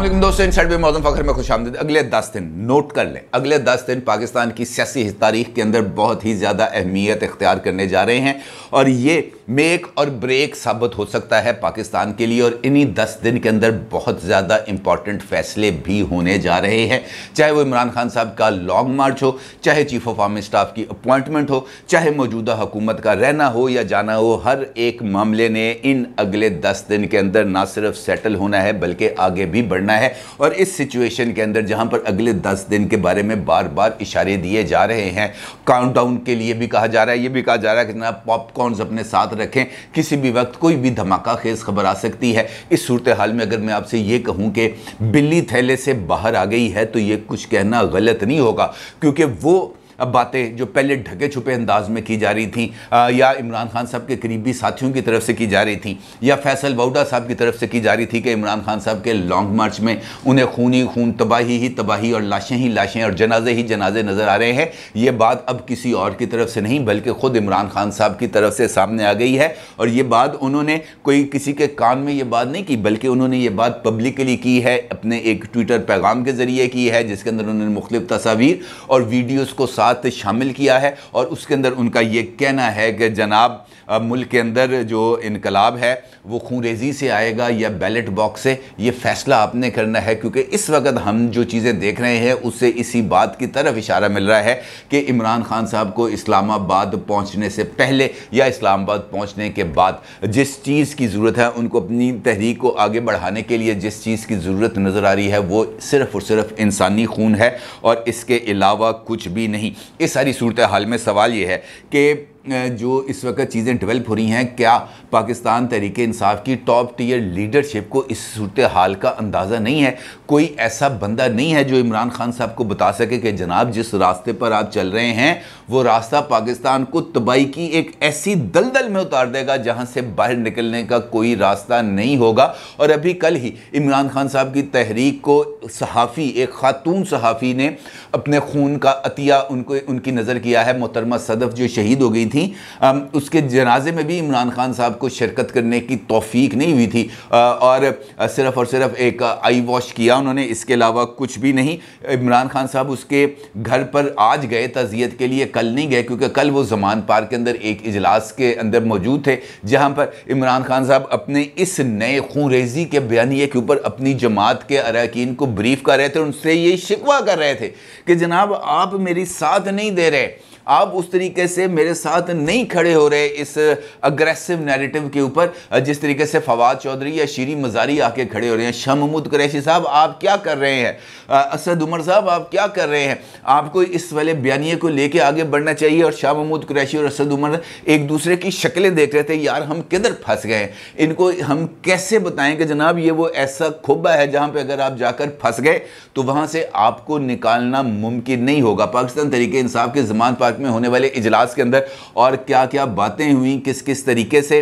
असलम दोस्तों इन साइड मौजूद फ़खर में खुश आमदी अगले दस दिन नोट कर लें अगले दस दिन पाकिस्तान की सियासी तारीख के अंदर बहुत ही ज़्यादा अहमियत इख्तियार करने जा रहे हैं और ये मेक और ब्रेक साबित हो सकता है पाकिस्तान के लिए और इन्हीं दस दिन के अंदर बहुत ज़्यादा इंपॉर्टेंट फैसले भी होने जा रहे हैं चाहे वो इमरान खान साहब का लॉन्ग मार्च हो चाहे चीफ ऑफ आर्मी स्टाफ की अपॉइंटमेंट हो चाहे मौजूदा हुकूमत का रहना हो या जाना हो हर एक मामले ने इन अगले दस दिन के अंदर ना सिर्फ सेटल होना है बल्कि आगे भी बढ़ना है और इस सिचुएशन के अंदर जहाँ पर अगले दस दिन के बारे में बार बार इशारे दिए जा रहे हैं काउंट के लिए भी कहा जा रहा है ये भी कहा जा रहा है कि जना पॉपकॉर्नस अपने साथ रखें किसी भी वक्त कोई भी धमाका खेज खबर आ सकती है इस सूरत हाल में अगर मैं आपसे ये कहूँ कि बिल्ली थैले से बाहर आ गई है तो ये कुछ कहना गलत नहीं होगा क्योंकि वो अब बातें जो पहले ढके छुपे अंदाज में की जा रही थी आ, या इमरान खान साहब के करीबी साथियों की तरफ से की जा रही थी या फैसल बउडा साहब की तरफ से की जा रही थी कि इमरान खान साहब के लॉन्ग मार्च में उन्हें खून ही खून तबाही ही तबाही और लाशें ही लाशें और जनाजे ही जनाजे नज़र आ रहे हैं ये बात अब किसी और की तरफ से नहीं बल्कि ख़ुद इमरान खान साहब की तरफ से सामने आ गई है और ये बात उन्होंने कोई किसी के कान में ये बात नहीं की बल्कि उन्होंने ये बात पब्लिकली की है अपने एक ट्विटर पैगाम के ज़रिए की है जिसके अंदर उन्होंने मुख्तु तस्वीर और वीडियोज़ को साथ साथ शामिल किया है और उसके अंदर उनका ये कहना है कि जनाब मुल्क के अंदर जो इनकलाब है वो खूनरेजी से आएगा या बैलेट बॉक्स से ये फ़ैसला आपने करना है क्योंकि इस वक्त हम जो चीज़ें देख रहे हैं उससे इसी बात की तरफ इशारा मिल रहा है कि इमरान खान साहब को इस्लामाबाद पहुँचने से पहले या इस्लामाबाद पहुँचने के बाद जिस चीज़ की ज़रूरत है उनको अपनी तहरीक को आगे बढ़ाने के लिए जिस चीज़ की ज़रूरत नज़र आ रही है वो सिर्फ़ और सिर्फ इंसानी खून है और इसके अलावा कुछ भी नहीं इस सारी सूरत हाल में सवाल ये है कि जो इस वक्त चीज़ें डेवलप हो रही हैं क्या पाकिस्तान तहरीक इंसाफ की टॉप टीयर लीडरशिप को इस सूरत हाल का अंदाज़ा नहीं है कोई ऐसा बंदा नहीं है जो इमरान खान साहब को बता सके कि जनाब जिस रास्ते पर आप चल रहे हैं वो रास्ता पाकिस्तान को तबाही की एक ऐसी दलदल में उतार देगा जहाँ से बाहर निकलने का कोई रास्ता नहीं होगा और अभी कल ही इमरान खान साहब की तहरीक को सहाफ़ी एक ख़ातून सहाफ़ी ने अपने खून का अतिया उनको उनकी नज़र किया है मोहतरमा सदफ़ जो शहीद हो गई थी उसके जनाजे में भी इमरान खान साहब को शिरकत करने की तोफीक नहीं हुई थी और सिर्फ़ और सिर्फ एक आई वॉश किया उन्होंने इसके अलावा कुछ भी नहीं इमरान खान साहब उसके घर पर आज गए तजियत के लिए कल नहीं गए क्योंकि कल वो जमान पार्क के अंदर एक इजलास के अंदर मौजूद थे जहाँ पर इमरान खान साहब अपने इस नए खूनरेजी के बयानी के ऊपर अपनी जमात के अरकान को ब्रीफ कर रहे थे उनसे ये शिकवा कर रहे थे कि जनाब आप मेरी साथ नहीं दे रहे आप उस तरीके से मेरे साथ नहीं खड़े हो रहे इस अग्रेसिव नैरेटिव के ऊपर जिस तरीके से फवाद चौधरी या शीरी मजारी आके खड़े हो रहे हैं शाह महमूद कुरैशी साहब आप क्या कर रहे हैं असद उमर साहब आप क्या कर रहे हैं आपको इस वाले बयानिए को लेके आगे बढ़ना चाहिए और शाह महमूद कुरैशी और असद उमर एक दूसरे की शक्लें देख रहे थे यार हम किधर फंस गए इनको हम कैसे बताएं कि जनाब ये वो ऐसा खुबा है जहां पे अगर आप जाकर फंस गए तो वहां से आपको निकालना मुमकिन नहीं होगा पाकिस्तान तरीके इंसाफ के जमान पा पार्क में होने वाले इजलास के अंदर और क्या क्या बातें हुई किस किस तरीके से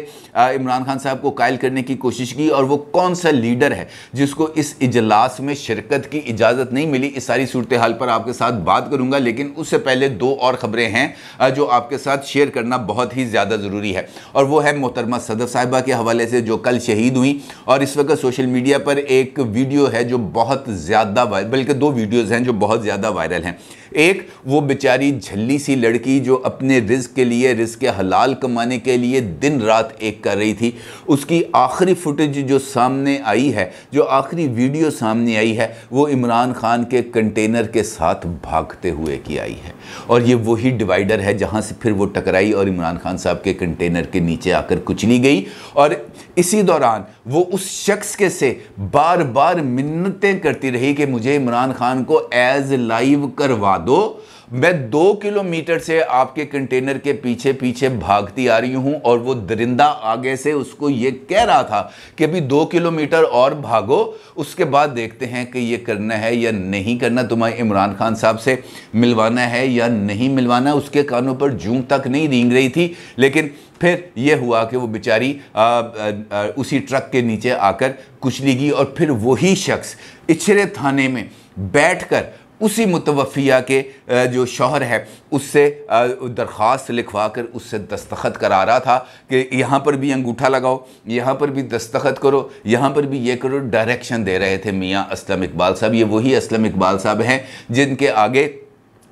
इमरान खान साहब को कायल करने की कोशिश की और वो कौन सा लीडर है जिसको इस इजलास में शिरकत की इजाज़त नहीं मिली इस सारी सूरत हाल पर आपके साथ बात करूँगा लेकिन उससे पहले दो और ख़बरें हैं जो आपके साथ शेयर करना बहुत ही ज़्यादा ज़रूरी है और वो है मोहतरमा सदर साहिबा के हवाले से जो कल शहीद हुई और इस वक्त सोशल मीडिया पर एक वीडियो है जो बहुत ज़्यादा बल्कि दो वीडियोज़ हैं जो बहुत ज़्यादा वायरल हैं एक वो बेचारी झल्ली सी लड़की जो अपने रिस्क के लिए रिस्क हलाल कमाने के लिए दिन रात एक कर रही थी उसकी आखिरी फुटेज जो सामने आई है जो आखिरी वीडियो सामने आई है वो इमरान खान के कंटेनर के साथ भागते हुए की आई है और ये वही डिवाइडर है जहाँ से फिर वो टकराई और इमरान खान साहब के कंटेनर के नीचे आकर कुचली गई और इसी दौरान वो उस शख्स के से बार बार मिन्नतें करती रही कि मुझे इमरान खान को एज लाइव करवा दो मैं दो किलोमीटर से आपके कंटेनर के पीछे पीछे भागती आ रही हूँ और वो दरिंदा आगे से उसको ये कह रहा था कि अभी दो किलोमीटर और भागो उसके बाद देखते हैं कि ये करना है या नहीं करना तुम्हें इमरान खान साहब से मिलवाना है या नहीं मिलवाना उसके कानों पर जूं तक नहीं रींग रही थी लेकिन फिर ये हुआ कि वो बेचारी उसी ट्रक के नीचे आकर कुचली गई और फिर वही शख्स इछरे थाने में बैठकर उसी मुतवफ़िया के जो शोहर है उससे दरख्वास्त लिखवा कर उससे दस्तखत करा रहा था कि यहाँ पर भी अंगूठा लगाओ यहाँ पर भी दस्तखत करो यहाँ पर भी ये करो डायरेक्शन दे रहे थे मियाँ असलम इकबाल साहब ये वही असलम इकबाल साहब हैं जिनके आगे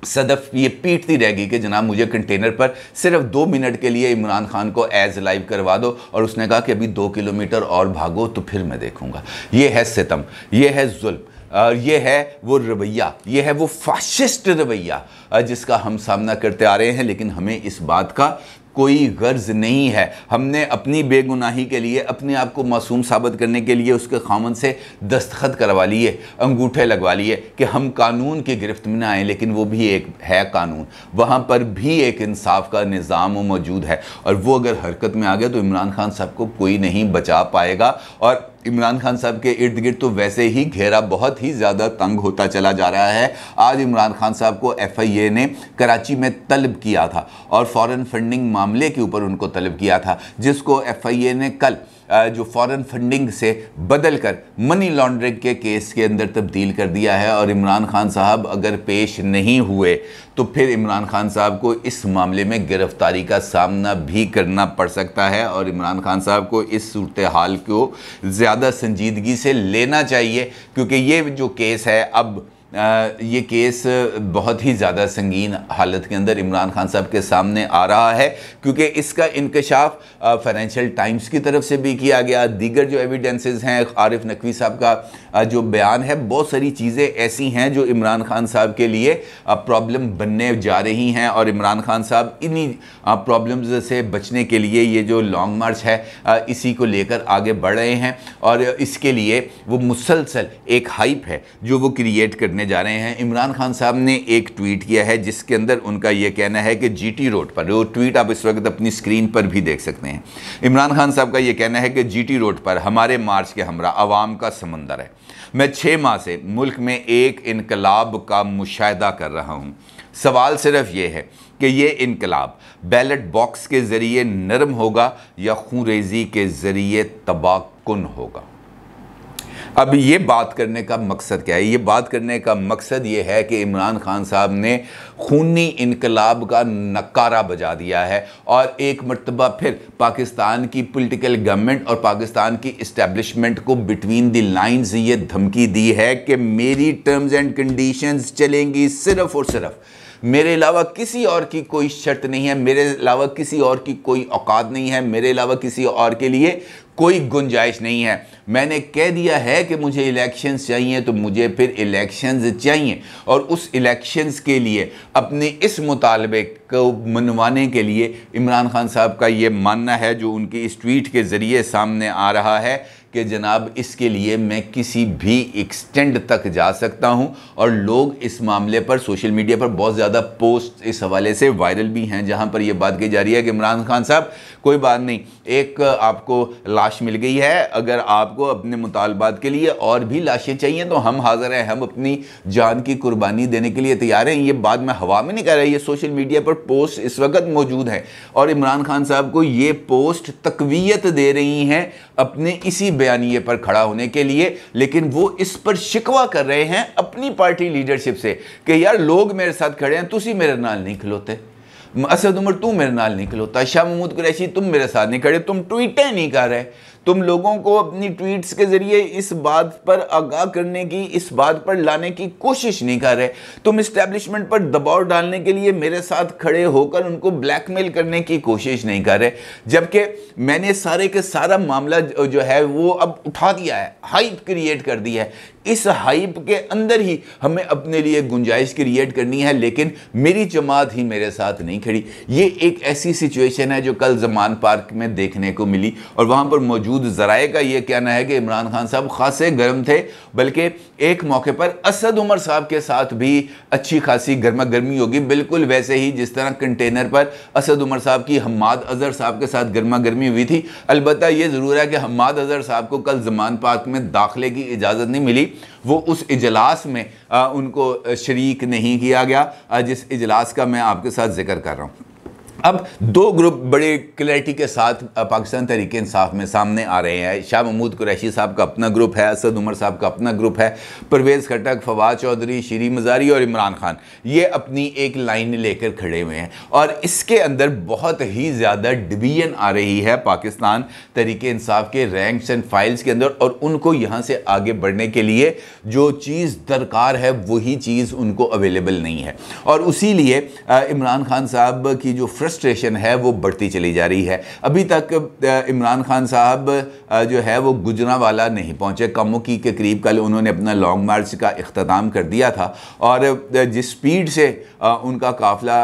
सदफ ये पीटती रह गई कि जनाब मुझे कंटेनर पर सिर्फ दो मिनट के लिए इमरान खान को एज लाइव करवा दो और उसने कहा कि अभी दो किलोमीटर और भागो तो फिर मैं देखूंगा ये है सितम ये है जुल्म ये है वो रवैया ये है वो फाशिस्ट रवैया जिसका हम सामना करते आ रहे हैं लेकिन हमें इस बात का कोई गर्ज नहीं है हमने अपनी बेगुनाही के लिए अपने आप को मासूम साबित करने के लिए उसके खामन से दस्तखत करवा लिए अंगूठे लगवा लिए कि हम कानून की गिरफ्त में ना आए लेकिन वो भी एक है कानून वहाँ पर भी एक इंसाफ का निज़ाम मौजूद है और वो अगर हरकत में आ गया तो इमरान खान साहब को कोई नहीं बचा पाएगा और इमरान खान साहब के इर्द गिर्द तो वैसे ही घेरा बहुत ही ज़्यादा तंग होता चला जा रहा है आज इमरान खान साहब को एफ आई ए ने कराची में तलब किया था और फॉरेन फंडिंग मामले के ऊपर उनको तलब किया था जिसको एफ आई ए ने कल जो फॉरेन फंडिंग से बदल कर मनी लॉन्ड्रिंग के केस के अंदर तब्दील कर दिया है और इमरान खान साहब अगर पेश नहीं हुए तो फिर इमरान खान साहब को इस मामले में गिरफ्तारी का सामना भी करना पड़ सकता है और इमरान खान साहब को इस सूरत हाल को ज़्यादा संजीदगी से लेना चाहिए क्योंकि ये जो केस है अब ये केस बहुत ही ज़्यादा संगीन हालत के अंदर इमरान खान साहब के सामने आ रहा है क्योंकि इसका इंकशाफ फाइनेंशियल टाइम्स की तरफ से भी किया गया दीगर जो एविडेंसेस हैं आरिफ नकवी साहब का जो बयान है बहुत सारी चीज़ें ऐसी हैं जो इमरान खान साहब के लिए प्रॉब्लम बनने जा रही हैं और इमरान खान साहब इन्हीं प्रॉब्लम्स से बचने के लिए ये जो लॉन्ग मार्च है इसी को लेकर आगे बढ़ रहे हैं और इसके लिए वो मुसलसल एक हाइप है जो वो क्रिएट करने करने जा रहे हैं इमरान खान साहब ने एक ट्वीट किया है जिसके अंदर उनका यह कहना है कि जीटी रोड पर वो ट्वीट आप इस वक्त अपनी स्क्रीन पर भी देख सकते हैं इमरान खान साहब का यह कहना है कि जीटी रोड पर हमारे मार्च के हमरा आवाम का समंदर है मैं छः माह से मुल्क में एक इनकलाब का मुशाह कर रहा हूँ सवाल सिर्फ ये है कि ये इनकलाब बैलेट बॉक्स के ज़रिए नरम होगा या खून के ज़रिए तबाकुन होगा अब ये बात करने का मकसद क्या है ये बात करने का मकसद ये है कि इमरान खान साहब ने खूनी इनकलाब का नकारा बजा दिया है और एक मरतबा फिर पाकिस्तान की पॉलिटिकल गवर्नमेंट और पाकिस्तान की इस्टेब्लिशमेंट को बिटवीन दी लाइंस ये धमकी दी है कि मेरी टर्म्स एंड कंडीशंस चलेंगी सिर्फ और सिर्फ मेरे अलावा किसी और की कोई शर्त नहीं है मेरे अलावा किसी और की कोई औकात नहीं है मेरे अलावा किसी और के लिए कोई गुंजाइश नहीं है मैंने कह दिया है कि मुझे इलेक्शंस चाहिए तो मुझे फिर इलेक्शंस चाहिए और उस इलेक्शंस के लिए अपने इस मुतालबे को मनवाने के लिए इमरान खान साहब का ये मानना है जो उनकी इस ट्वीट के ज़रिए सामने आ रहा है कि जनाब इसके लिए मैं किसी भी एक्सटेंड तक जा सकता हूं और लोग इस मामले पर सोशल मीडिया पर बहुत ज़्यादा पोस्ट इस हवाले से वायरल भी हैं जहां पर यह बात की जा रही है कि इमरान खान साहब कोई बात नहीं एक आपको लाश लाश मिल गई है अगर आपको अपने मुतालबात के लिए और भी लाशें चाहिए तो हम हाजिर हैं हम अपनी जान की कुर्बानी देने के लिए तैयार हैं ये बात मैं हवा में नहीं कह रहा ये सोशल मीडिया पर पोस्ट इस वक्त मौजूद है और इमरान खान साहब को ये पोस्ट तकवीत दे रही हैं अपने इसी बयानिए पर खड़ा होने के लिए लेकिन वो इस पर शिकवा कर रहे हैं अपनी पार्टी लीडरशिप से कि यार लोग मेरे साथ खड़े हैं तुम मेरे नाल नहीं खिलोते असद उमर तू मेरे नाल निकलो ताशा महमूद कुरैशी तुम मेरे साथ नहीं खड़े तुम ट्वीटें नहीं कर रहे तुम लोगों को अपनी ट्वीट्स के जरिए इस बात पर आगाह करने की इस बात पर लाने की कोशिश नहीं कर रहे तुम इस्टेब्लिशमेंट पर दबाव डालने के लिए मेरे साथ खड़े होकर उनको ब्लैकमेल करने की कोशिश नहीं कर रहे जबकि मैंने सारे के सारा मामला जो है वो अब उठा दिया है हाइप क्रिएट कर दिया है इस हाइप के अंदर ही हमें अपने लिए गुंजाइश क्रिएट करनी है लेकिन मेरी जमात ही मेरे साथ नहीं खड़ी ये एक ऐसी सिचुएशन है जो कल जमान पार्क में देखने को मिली और वहाँ पर मौजूद मौजूद जराए का यह कहना है कि इमरान खान साहब खासे गर्म थे बल्कि एक मौके पर असद उमर साहब के साथ भी अच्छी खासी गर्मा गर्मी होगी बिल्कुल वैसे ही जिस तरह कंटेनर पर असद उमर साहब की हमाद अजहर साहब के साथ गर्मा गर्मी हुई थी अलबत् यह ज़रूर है कि हमाद अजहर साहब को कल जमान पार्क में दाखिले की इजाज़त नहीं मिली वो उस इजलास में आ, उनको शरीक नहीं किया गया जिस इजलास का मैं आपके साथ जिक्र कर रहा हूँ अब दो ग्रुप बड़े क्लैरिटी के साथ पाकिस्तान तरीके इंसाफ में सामने आ रहे हैं शाह महमूद कुरैशी साहब का अपना ग्रुप है असद उमर साहब का अपना ग्रुप है परवेज़ खटक फवाद चौधरी श्री मजारी और इमरान खान ये अपनी एक लाइन लेकर खड़े हुए हैं और इसके अंदर बहुत ही ज़्यादा डिवीजन आ रही है पाकिस्तान तरीके इंसाफ के रैंक्स एंड फाइल्स के अंदर और उनको यहाँ से आगे बढ़ने के लिए जो चीज़ दरकार है वही चीज़ उनको अवेलेबल नहीं है और उसी लिए इमरान खान साहब की जो फ्र फ्रस्ट्रेशन है वो बढ़ती चली जा रही है अभी तक इमरान खान साहब जो है वो गुजरा वाला नहीं पहुँचे की के करीब कल उन्होंने अपना लॉन्ग मार्च का अख्ताम कर दिया था और जिस स्पीड से उनका काफिला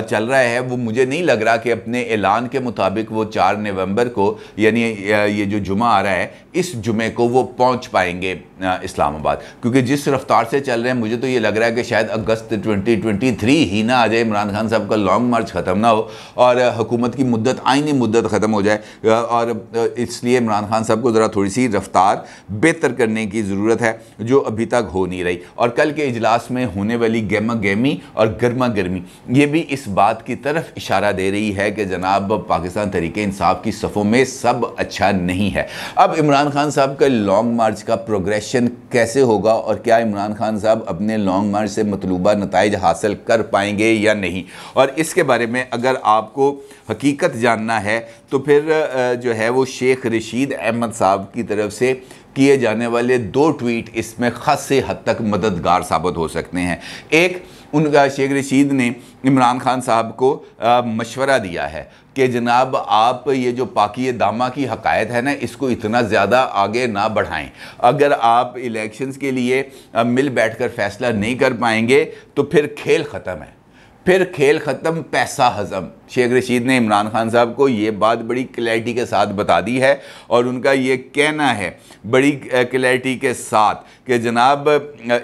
चल रहा है वो मुझे नहीं लग रहा कि अपने ऐलान के मुताबिक वो चार नवंबर को यानी ये जो जुमा आ रहा है इस जुमे को वो पहुंच पाएंगे इस्लामाबाद क्योंकि जिस रफ्तार से चल रहे हैं मुझे तो ये लग रहा है कि शायद अगस्त 2023 ही ना आ जाए इमरान खान साहब का लॉन्ग मार्च ख़त्म ना हो और हुकूमत की मुद्दत आईनी मुद्दत ख़त्म हो जाए और इसलिए इमरान खान साहब को ज़रा थोड़ी सी रफ्तार बेहतर करने की ज़रूरत है जो अभी तक हो नहीं रही और कल के इजलास में होने वाली गेमा गेमी और गर्मा गर्मी ये भी इस इस बात की तरफ इशारा दे रही है कि जनाब पाकिस्तान तरीके इंसाफ की सफ़ों में सब अच्छा नहीं है अब इमरान खान साहब का लॉन्ग मार्च का प्रोग्रेशन कैसे होगा और क्या इमरान खान साहब अपने लॉन्ग मार्च से मतलूबा नतज हासिल कर पाएंगे या नहीं और इसके बारे में अगर आपको हकीकत जानना है तो फिर जो है वो शेख रशीद अहमद साहब की तरफ से किए जाने वाले दो ट्वीट इसमें ख़ास हद तक मददगार साबित हो सकते हैं एक उनका शेख रशीद ने इमरान खान साहब को मशवरा दिया है कि जनाब आप ये जो पाकि दामा की हकायत है ना इसको इतना ज़्यादा आगे ना बढ़ाएं अगर आप इलेक्शंस के लिए मिल बैठकर फैसला नहीं कर पाएंगे तो फिर खेल ख़त्म है फिर खेल ख़त्म पैसा हजम शेख रशीद ने इमरान खान साहब को ये बात बड़ी क्लैरिटी के साथ बता दी है और उनका ये कहना है बड़ी क्लैरिटी के साथ कि जनाब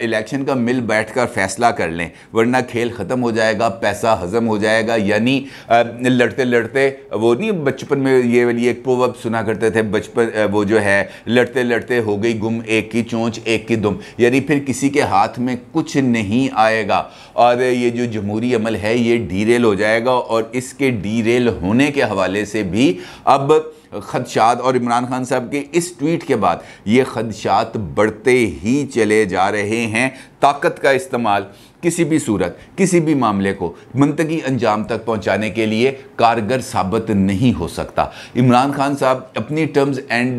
इलेक्शन का मिल बैठकर फैसला कर लें वरना खेल ख़त्म हो जाएगा पैसा हजम हो जाएगा यानी लड़ते लड़ते वो नहीं बचपन में ये वाली एक प्रोवर्ब सुना करते थे बचपन वो जो है लड़ते लड़ते हो गई गुम एक की चोंच एक की दुम यानी फिर किसी के हाथ में कुछ नहीं आएगा और ये जो जमहूरी अमल है ये डीरेल हो जाएगा और इसके डीरेल होने के हवाले से भी अब खदशात और इमरान खान साहब के इस ट्वीट के बाद ये खदशात बढ़ते ही चले जा रहे हैं ताकत का इस्तेमाल किसी भी सूरत किसी भी मामले को मनतगी अंजाम तक पहुंचाने के लिए कारगर साबित नहीं हो सकता इमरान खान साहब अपनी टर्म्स एंड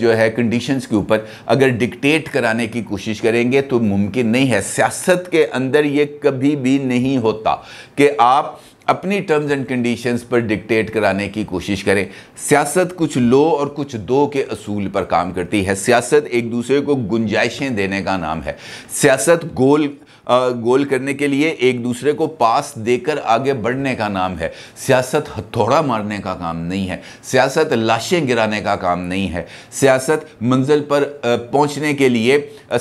जो है कंडीशंस के ऊपर अगर डिक्टेट कराने की कोशिश करेंगे तो मुमकिन नहीं है सियासत के अंदर ये कभी भी नहीं होता कि आप अपनी टर्म्स एंड कंडीशंस पर डिक्टेट कराने की कोशिश करें सियासत कुछ लो और कुछ दो के असूल पर काम करती है सियासत एक दूसरे को गुंजाइशें देने का नाम है सियासत गोल गोल करने के लिए एक दूसरे को पास देकर आगे बढ़ने का नाम है सियासत हथौड़ा मारने का काम नहीं है सियासत लाशें गिराने का काम नहीं है सियासत मंजिल पर पहुंचने के लिए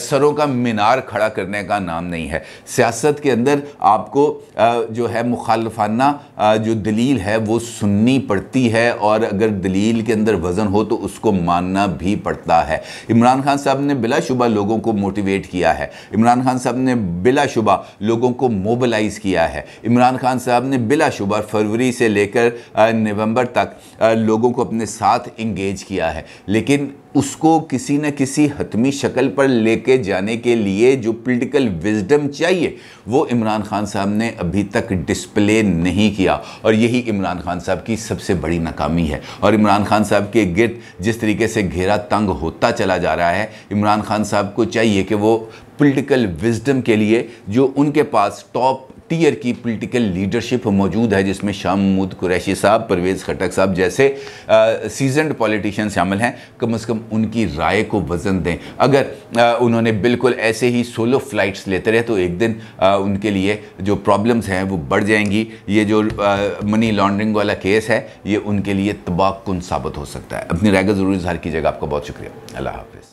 सरों का मीनार खड़ा करने का नाम नहीं है सियासत के अंदर आपको जो है मुखालफाना जो दलील है वो सुननी पड़ती है और अगर दलील के अंदर वज़न हो तो उसको मानना भी पड़ता है इमरान खान साहब ने बिलाशुबा लोगों को मोटिवेट किया है इमरान खान साहब ने बिलाशुबा लोगों को मोबलाइज़ किया है इमरान खान साहब ने बिलाशुबा फरवरी से लेकर नवंबर तक लोगों को अपने साथ इंगेज किया है लेकिन उसको किसी न किसी हतमी शक्ल पर लेके जाने के लिए जो पॉलिटिकल विजडम चाहिए वो इमरान खान साहब ने अभी तक डिस्प्ले नहीं किया और यही इमरान खान साहब की सबसे बड़ी नाकामी है और इमरान खान साहब के गिर्द जिस तरीके से घेरा तंग होता चला जा रहा है इमरान खान साहब को चाहिए कि वो पॉलिटिकल विजडम के लिए जो उनके पास टॉप टीयर की पॉलिटिकल लीडरशिप मौजूद है जिसमें शाह महमूद कुरैशी साहब परवेज़ खटक साहब जैसे सीजनड पॉलिटिशियन शामिल हैं कम अज़ कम उनकी राय को वज़न दें अगर आ, उन्होंने बिल्कुल ऐसे ही सोलो फ्लाइट्स लेते रहे तो एक दिन आ, उनके लिए जो प्रॉब्लम्स हैं वो बढ़ जाएंगी ये जो आ, मनी लॉन्ड्रिंग वाला केस है ये उनके लिए तबाह साबित हो सकता है अपनी राय का ज़रूर इजहार कीजिएगा आपका बहुत शुक्रिया अल्लाह हाफिज़